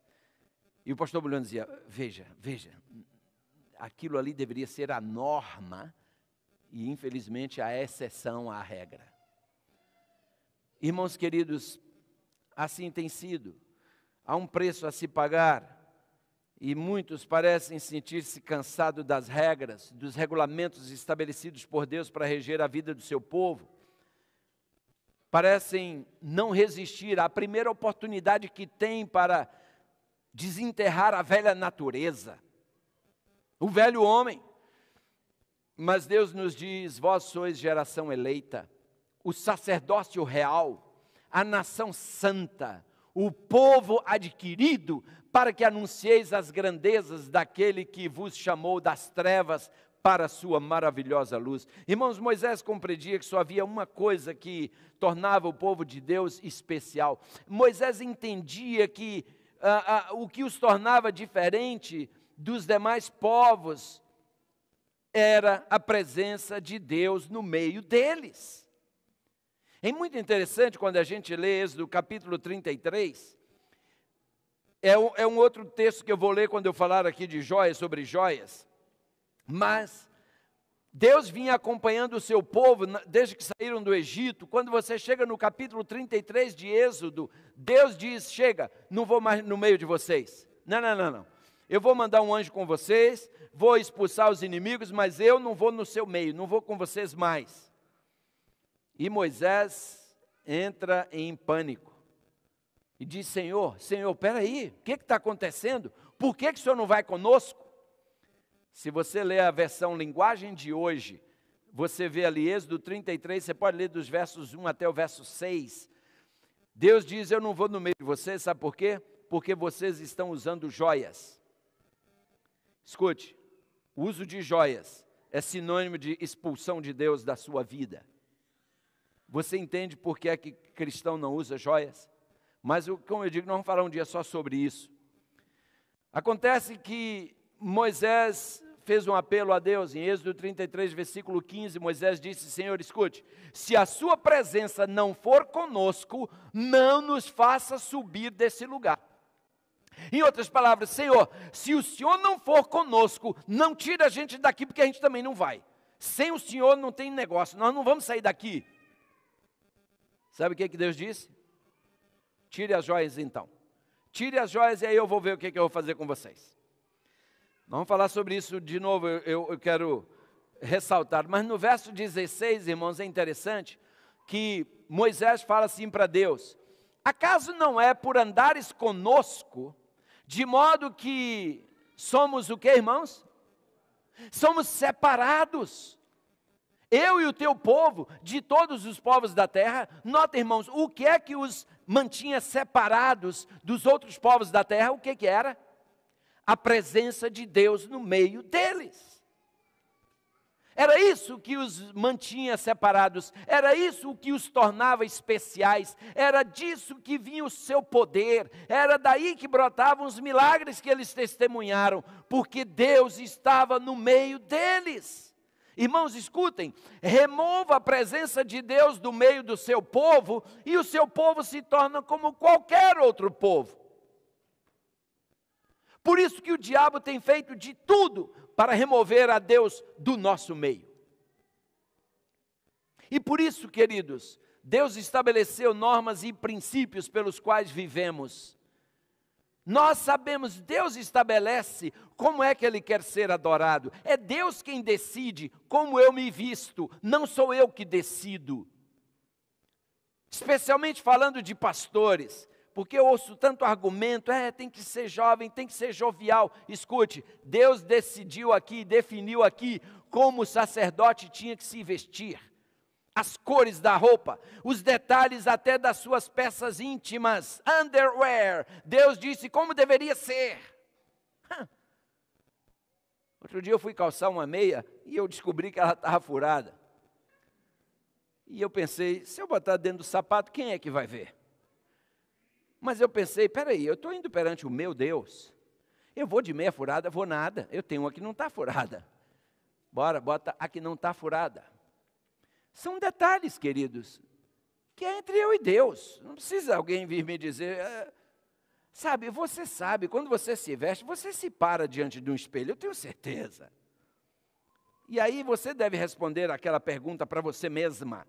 E o pastor Bolhão dizia: Veja, veja, aquilo ali deveria ser a norma e infelizmente a exceção à regra. Irmãos queridos, assim tem sido. Há um preço a se pagar e muitos parecem sentir-se cansados das regras, dos regulamentos estabelecidos por Deus para reger a vida do seu povo. Parecem não resistir à primeira oportunidade que têm para desenterrar a velha natureza, o velho homem, mas Deus nos diz: vós sois geração eleita, o sacerdócio real, a nação santa, o povo adquirido, para que anuncieis as grandezas daquele que vos chamou das trevas para a sua maravilhosa luz. Irmãos, Moisés compreendia que só havia uma coisa que tornava o povo de Deus especial. Moisés entendia que ah, ah, o que os tornava diferente dos demais povos era a presença de Deus no meio deles. É muito interessante quando a gente lê Êxodo capítulo 33. É um, é um outro texto que eu vou ler quando eu falar aqui de joias, sobre joias. Mas Deus vinha acompanhando o seu povo desde que saíram do Egito. Quando você chega no capítulo 33 de Êxodo, Deus diz: Chega, não vou mais no meio de vocês. Não, não, não, não eu vou mandar um anjo com vocês, vou expulsar os inimigos, mas eu não vou no seu meio, não vou com vocês mais. E Moisés entra em pânico e diz: Senhor, Senhor, peraí, o que está acontecendo? Por que, que o Senhor não vai conosco? Se você ler a versão linguagem de hoje, você vê ali Êxodo 33, você pode ler dos versos 1 até o verso 6. Deus diz: Eu não vou no meio de vocês, sabe por quê? Porque vocês estão usando joias. Escute, o uso de joias é sinônimo de expulsão de Deus da sua vida. Você entende por que é que cristão não usa joias? Mas, como eu digo, não vamos falar um dia só sobre isso. Acontece que Moisés fez um apelo a Deus, em Êxodo 33, versículo 15, Moisés disse: Senhor, escute, se a sua presença não for conosco, não nos faça subir desse lugar. Em outras palavras, Senhor, se o Senhor não for conosco, não tira a gente daqui, porque a gente também não vai. Sem o Senhor não tem negócio, nós não vamos sair daqui. Sabe o que, que Deus disse? Tire as joias então. Tire as joias e aí eu vou ver o que, que eu vou fazer com vocês. Vamos falar sobre isso de novo, eu, eu, eu quero ressaltar. Mas no verso 16, irmãos, é interessante que Moisés fala assim para Deus: Acaso não é por andares conosco de modo que somos o que, irmãos? Somos separados. Eu e o teu povo, de todos os povos da terra, nota, irmãos, o que é que os mantinha separados dos outros povos da terra? O que, que era? A presença de Deus no meio deles. Era isso que os mantinha separados, era isso que os tornava especiais, era disso que vinha o seu poder, era daí que brotavam os milagres que eles testemunharam, porque Deus estava no meio deles. Irmãos, escutem: remova a presença de Deus do meio do seu povo, e o seu povo se torna como qualquer outro povo. Por isso que o diabo tem feito de tudo para remover a Deus do nosso meio. E por isso, queridos, Deus estabeleceu normas e princípios pelos quais vivemos. Nós sabemos, Deus estabelece como é que Ele quer ser adorado. É Deus quem decide como eu me visto, não sou eu que decido. Especialmente falando de pastores, porque eu ouço tanto argumento, é, tem que ser jovem, tem que ser jovial. Escute, Deus decidiu aqui, definiu aqui como o sacerdote tinha que se vestir. As cores da roupa, os detalhes até das suas peças íntimas, underwear. Deus disse como deveria ser. Outro dia eu fui calçar uma meia e eu descobri que ela estava furada. E eu pensei, se eu botar dentro do sapato, quem é que vai ver? Mas eu pensei, peraí, eu estou indo perante o meu Deus. Eu vou de meia furada, vou nada. Eu tenho uma que não está furada. Bora, bota a que não está furada. São detalhes, queridos, que é entre eu e Deus. Não precisa alguém vir me dizer. Ah. sabe, você sabe, quando você se veste, você se para diante de um espelho, eu tenho certeza. E aí você deve responder aquela pergunta para você mesma: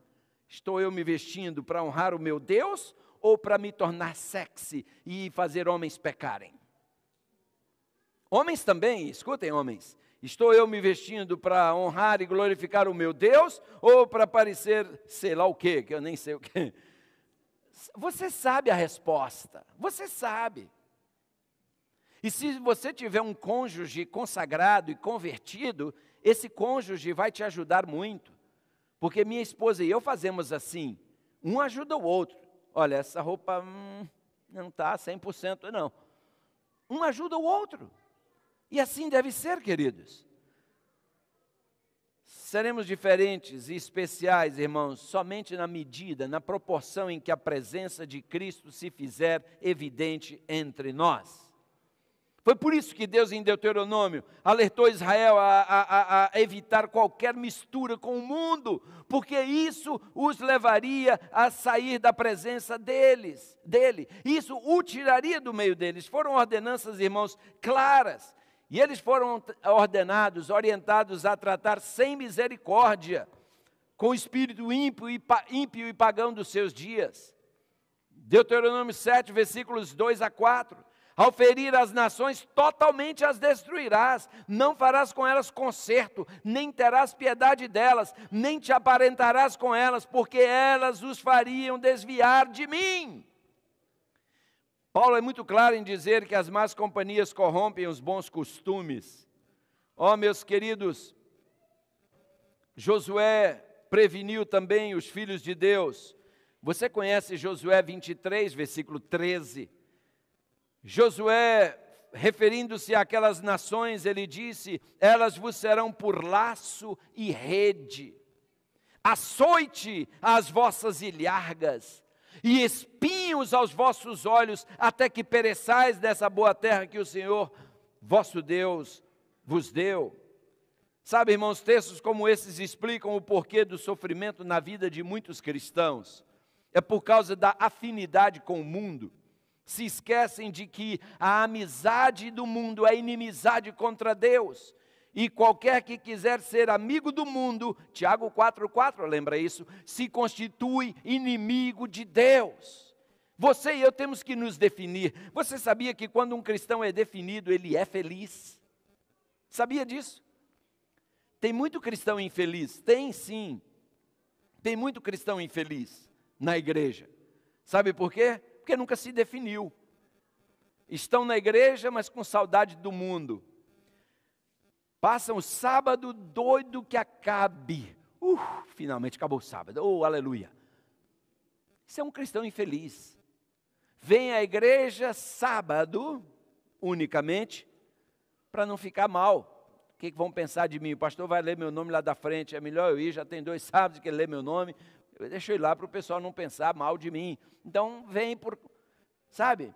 Estou eu me vestindo para honrar o meu Deus ou para me tornar sexy e fazer homens pecarem. Homens também, escutem, homens. Estou eu me vestindo para honrar e glorificar o meu Deus ou para parecer sei lá o quê, que eu nem sei o quê. Você sabe a resposta, você sabe. E se você tiver um cônjuge consagrado e convertido, esse cônjuge vai te ajudar muito. Porque minha esposa e eu fazemos assim, um ajuda o outro olha, essa roupa hum, não está 100% não. Um ajuda o outro. E assim deve ser, queridos. Seremos diferentes e especiais, irmãos, somente na medida, na proporção em que a presença de Cristo se fizer evidente entre nós. Foi por isso que Deus, em Deuteronômio, alertou Israel a, a, a, evitar qualquer mistura com o mundo, porque isso os levaria a sair da presença deles, dele. Isso o tiraria do meio deles. Foram ordenanças, irmãos, claras. E eles foram ordenados, orientados a tratar sem misericórdia com o espírito ímpio e, ímpio e pagão dos seus dias. Deuteronômio 7, versículos 2 a 4. Ao ferir as nações, totalmente as destruirás, não farás com elas conserto, nem terás piedade delas, nem te aparentarás com elas, porque elas os fariam desviar de mim. Paulo é muito claro em dizer que as más companhias corrompem os bons costumes. Ó, oh, meus queridos, Josué preveniu também os filhos de Deus. Você conhece Josué 23, versículo 13? Josué, referindo-se àquelas nações, ele disse: Elas vos serão por laço e rede, açoite às vossas ilhargas, e espinhos aos vossos olhos, até que pereçais dessa boa terra que o Senhor vosso Deus vos deu. Sabe, irmãos, textos como esses explicam o porquê do sofrimento na vida de muitos cristãos. É por causa da afinidade com o mundo se esquecem de que a amizade do mundo é inimizade contra Deus. E qualquer que quiser ser amigo do mundo, Tiago 4,4, lembra isso, se constitui inimigo de Deus. Você e eu temos que nos definir. Você sabia que quando um cristão é definido, ele é feliz? Sabia disso? Tem muito cristão infeliz? Tem sim. Tem muito cristão infeliz na igreja. Sabe por quê? porque nunca se definiu. Estão na igreja, mas com saudade do mundo. Passam o sábado doido que acabe. Uh, finalmente acabou o sábado. Oh, aleluia. Isso é um cristão infeliz. Vem à igreja sábado, unicamente, para não ficar mal. O que, que vão pensar de mim? O pastor vai ler meu nome lá da frente, é melhor eu ir, já tem dois sábados que ele lê meu nome, eu deixei lá para o pessoal não pensar mal de mim. Então, vem por. Sabe?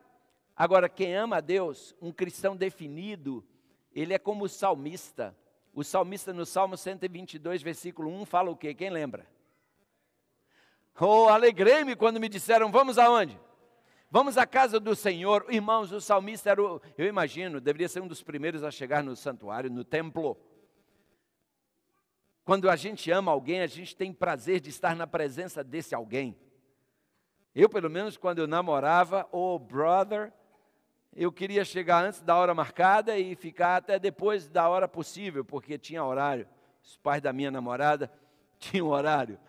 Agora, quem ama a Deus, um cristão definido, ele é como o salmista. O salmista no Salmo 122, versículo 1, fala o quê? Quem lembra? Oh, alegrei-me quando me disseram, vamos aonde? Vamos à casa do Senhor. Irmãos, o salmista era o, eu imagino, deveria ser um dos primeiros a chegar no santuário, no templo. Quando a gente ama alguém, a gente tem prazer de estar na presença desse alguém. Eu, pelo menos, quando eu namorava, oh brother, eu queria chegar antes da hora marcada e ficar até depois da hora possível, porque tinha horário. Os pais da minha namorada [LAUGHS] tinham horário.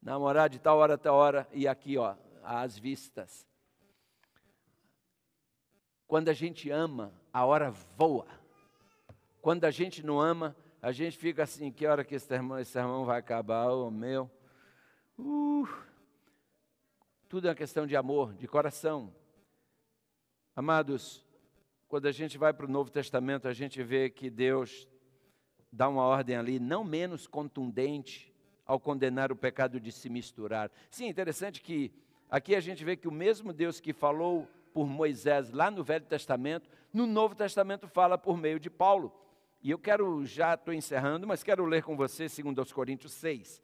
Namorar de tal hora até hora, e aqui, ó, as vistas. Quando a gente ama, a hora voa. Quando a gente não ama, a gente fica assim, que hora que esse irmão, esse irmão vai acabar, oh, meu. Uh, tudo é uma questão de amor, de coração. Amados, quando a gente vai para o Novo Testamento, a gente vê que Deus dá uma ordem ali, não menos contundente, ao condenar o pecado de se misturar. Sim, interessante que aqui a gente vê que o mesmo Deus que falou por Moisés lá no Velho Testamento, no Novo Testamento fala por meio de Paulo. E eu quero, já estou encerrando, mas quero ler com você, segundo aos Coríntios 6,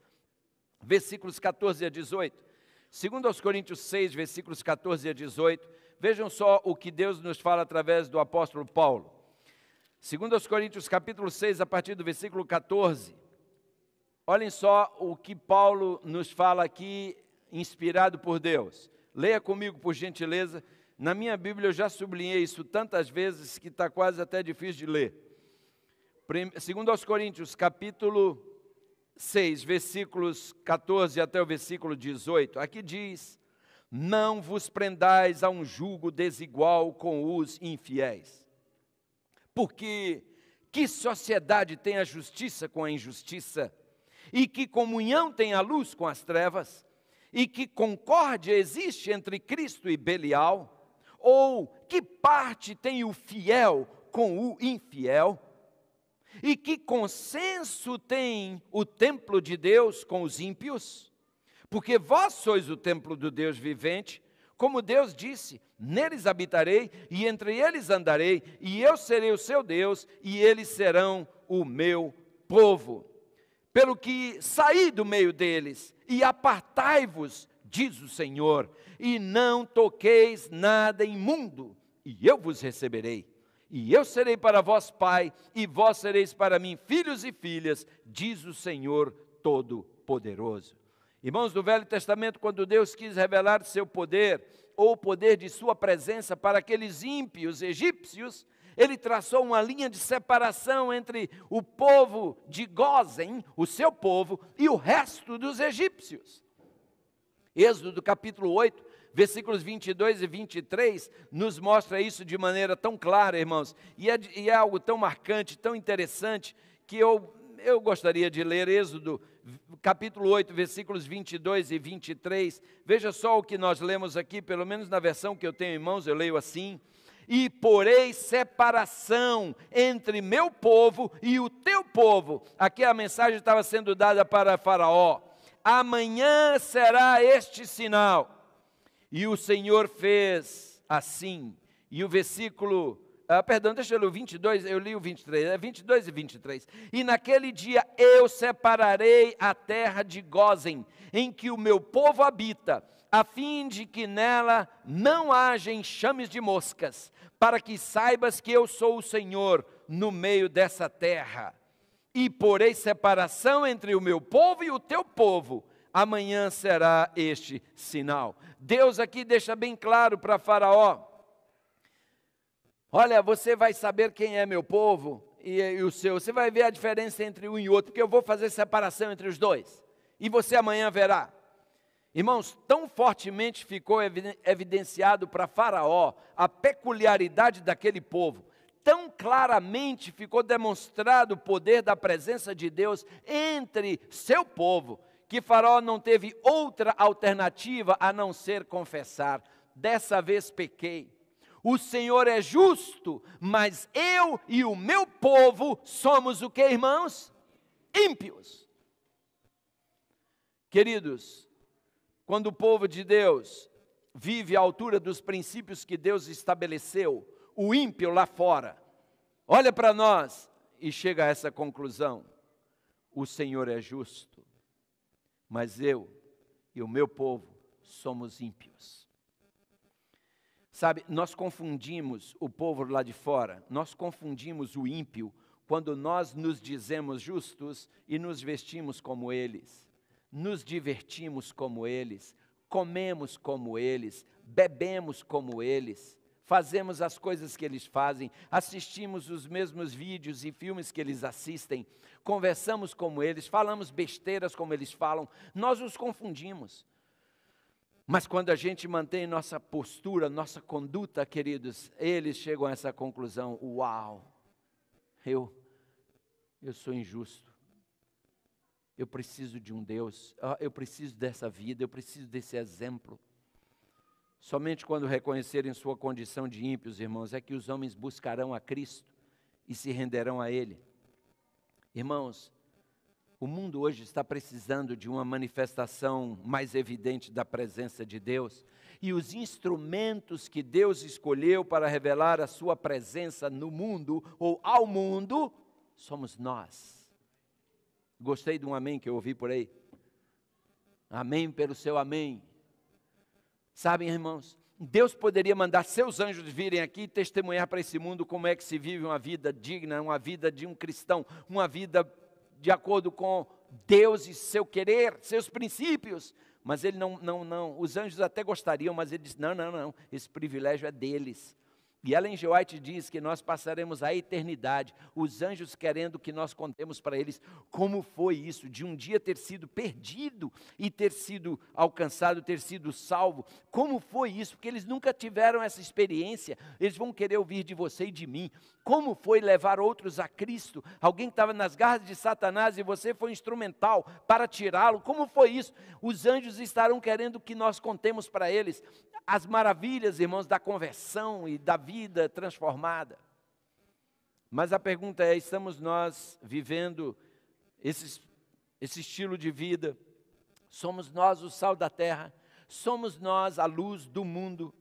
versículos 14 a 18. Segundo aos Coríntios 6, versículos 14 a 18, vejam só o que Deus nos fala através do apóstolo Paulo. Segundo aos Coríntios capítulo 6, a partir do versículo 14, olhem só o que Paulo nos fala aqui, inspirado por Deus. Leia comigo, por gentileza. Na minha Bíblia eu já sublinhei isso tantas vezes que está quase até difícil de ler. Segundo aos Coríntios, capítulo 6, versículos 14 até o versículo 18, aqui diz: Não vos prendais a um jugo desigual com os infiéis. Porque que sociedade tem a justiça com a injustiça? E que comunhão tem a luz com as trevas? E que concórdia existe entre Cristo e Belial? Ou que parte tem o fiel com o infiel? E que consenso tem o templo de Deus com os ímpios? Porque vós sois o templo do Deus vivente, como Deus disse: Neles habitarei e entre eles andarei, e eu serei o seu Deus, e eles serão o meu povo. Pelo que saí do meio deles e apartai-vos, diz o Senhor, e não toqueis nada imundo, e eu vos receberei e eu serei para vós pai, e vós sereis para mim filhos e filhas, diz o Senhor Todo-Poderoso. Irmãos do Velho Testamento, quando Deus quis revelar seu poder, ou o poder de sua presença para aqueles ímpios egípcios, ele traçou uma linha de separação entre o povo de Gozen, o seu povo, e o resto dos egípcios. Êxodo capítulo 8 versículos 22 e 23 nos mostra isso de maneira tão clara, irmãos, e é, e é algo tão marcante, tão interessante, que eu, eu gostaria de ler Êxodo, capítulo 8, versículos 22 e 23. Veja só o que nós lemos aqui, pelo menos na versão que eu tenho em mãos, eu leio assim e porei separação entre meu povo e o teu povo. Aqui a mensagem estava sendo dada para Faraó. Amanhã será este sinal. E o Senhor fez assim. E o versículo ah, perdão, deixa eu ler o 22, eu li o 23, é 22 e 23. E naquele dia eu separarei a terra de Gozen, em que o meu povo habita, a fim de que nela não haja enxames de moscas, para que saibas que eu sou o Senhor no meio dessa terra. E porei separação entre o meu povo e o teu povo. Amanhã será este sinal. Deus aqui deixa bem claro para Faraó: olha, você vai saber quem é meu povo e, e, o seu, você vai ver a diferença entre um e outro, porque eu vou fazer separação entre os dois, e você amanhã verá. Irmãos, tão fortemente ficou evidenciado para Faraó a peculiaridade daquele povo, tão claramente ficou demonstrado o poder da presença de Deus entre seu povo, que Faraó não teve outra alternativa a não ser confessar: dessa vez pequei. O Senhor é justo, mas eu e o meu povo somos o que, irmãos? Ímpios. Queridos, quando o povo de Deus vive à altura dos princípios que Deus estabeleceu, o ímpio lá fora olha para nós e chega a essa conclusão: o Senhor é justo, mas eu e o meu povo somos ímpios. Sabe, nós confundimos o povo lá de fora, nós confundimos o ímpio quando nós nos dizemos justos e nos vestimos como eles, nos divertimos como eles, comemos como eles, bebemos como eles fazemos as coisas que eles fazem, assistimos os mesmos vídeos e filmes que eles assistem, conversamos como eles, falamos besteiras como eles falam, nós os confundimos. Mas quando a gente mantém nossa postura, nossa conduta, queridos, eles chegam a essa conclusão: uau, eu, eu sou injusto. Eu preciso de um Deus, eu preciso dessa vida, eu preciso desse exemplo. Somente quando reconhecerem sua condição de ímpios, irmãos, é que os homens buscarão a Cristo e se renderão a Ele. Irmãos, o mundo hoje está precisando de uma manifestação mais evidente da presença de Deus, e os instrumentos que Deus escolheu para revelar a sua presença no mundo ou ao mundo somos nós. Gostei de um amém que eu ouvi por aí. Amém pelo seu amém. Sabem, irmãos, Deus poderia mandar seus anjos virem aqui e testemunhar para esse mundo como é que se vive uma vida digna, uma vida de um cristão, uma vida de acordo com Deus e seu querer, seus princípios. Mas ele não, não, não. Os anjos até gostariam, mas ele disse: não, não, não. Esse privilégio é deles. E Ellen G. White diz que nós passaremos a eternidade, os anjos querendo que nós contemos para eles como foi isso, de um dia ter sido perdido e ter sido alcançado, ter sido salvo. Como foi isso? Porque eles nunca tiveram essa experiência, eles vão querer ouvir de você e de mim. Como foi levar outros a Cristo? Alguém que estava nas garras de Satanás e você foi instrumental para tirá-lo. Como foi isso? Os anjos estarão querendo que nós contemos para eles as maravilhas, irmãos, da conversão e da vida vida transformada. Mas a pergunta é: estamos nós vivendo esse, esse estilo de vida? Somos nós o sal da terra? Somos nós a luz do mundo?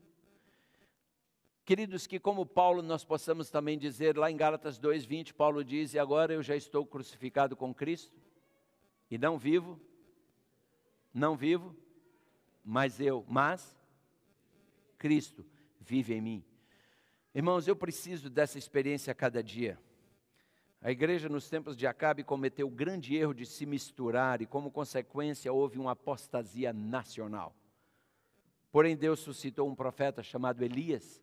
Queridos, que como Paulo nós possamos também dizer, lá em Gálatas 2,20, Paulo diz: E agora eu já estou crucificado com Cristo, e não vivo, não vivo, mas eu, mas Cristo vive em mim. Irmãos, eu preciso dessa experiência a cada dia. A igreja nos tempos de Acabe cometeu o grande erro de se misturar e, como consequência, houve uma apostasia nacional. Porém, Deus suscitou um profeta chamado Elias,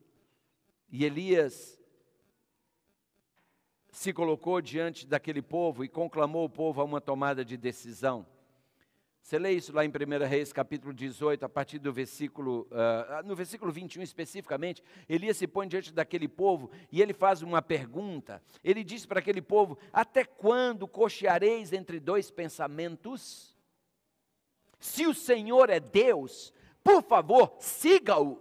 e Elias se colocou diante daquele povo e conclamou o povo a uma tomada de decisão. Você lê isso lá em 1 Reis, capítulo 18, a partir do versículo, uh, no versículo 21 especificamente, Elias se põe diante daquele povo e ele faz uma pergunta. Ele diz para aquele povo: Até quando cocheareis entre dois pensamentos? Se o Senhor é Deus, por favor, siga-o.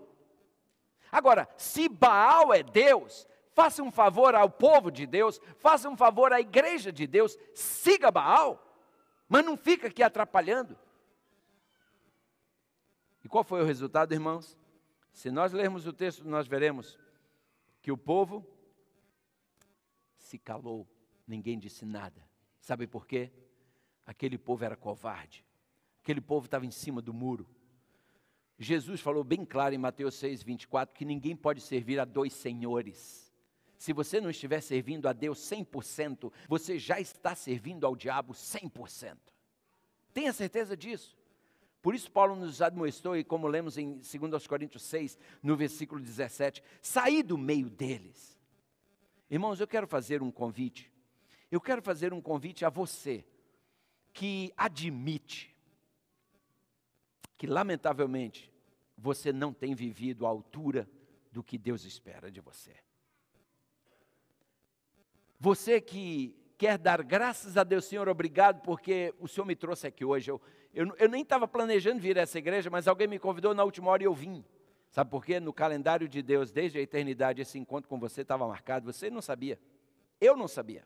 Agora, se Baal é Deus, faça um favor ao povo de Deus, faça um favor à igreja de Deus, siga Baal mas não fica aqui atrapalhando. E qual foi o resultado, irmãos? Se nós lermos o texto, nós veremos que o povo se calou, ninguém disse nada. Sabe por quê? Aquele povo era covarde, aquele povo estava em cima do muro. Jesus falou bem claro em Mateus 6, 24, que ninguém pode servir a dois senhores. Se você não estiver servindo a Deus 100%, você já está servindo ao diabo 100%. Tenha certeza disso. Por isso Paulo nos admoestou, e como lemos em 2 Coríntios 6, no versículo 17, saí do meio deles. Irmãos, eu quero fazer um convite. Eu quero fazer um convite a você que admite que, lamentavelmente, você não tem vivido à altura do que Deus espera de você. Você que quer dar graças a Deus, Senhor, obrigado, porque o Senhor me trouxe aqui hoje. Eu, eu, eu nem estava planejando vir a essa igreja, mas alguém me convidou na última hora e eu vim. Sabe por quê? No calendário de Deus, desde a eternidade, esse encontro com você estava marcado. Você não sabia. Eu não sabia.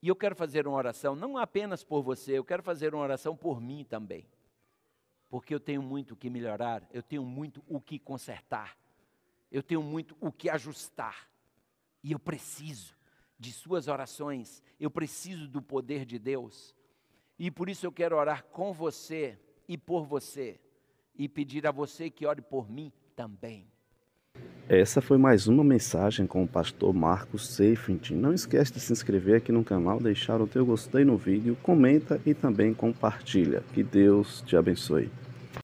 E eu quero fazer uma oração, não apenas por você, eu quero fazer uma oração por mim também. Porque eu tenho muito o que melhorar, eu tenho muito o que consertar, eu tenho muito o que ajustar. E eu preciso de suas orações, eu preciso do poder de Deus. E por isso eu quero orar com você e por você e pedir a você que ore por mim também. Essa foi mais uma mensagem com o pastor Marcos Seifintin. Não esquece de se inscrever aqui no canal, deixar o teu gostei no vídeo, comenta e também compartilha. Que Deus te abençoe.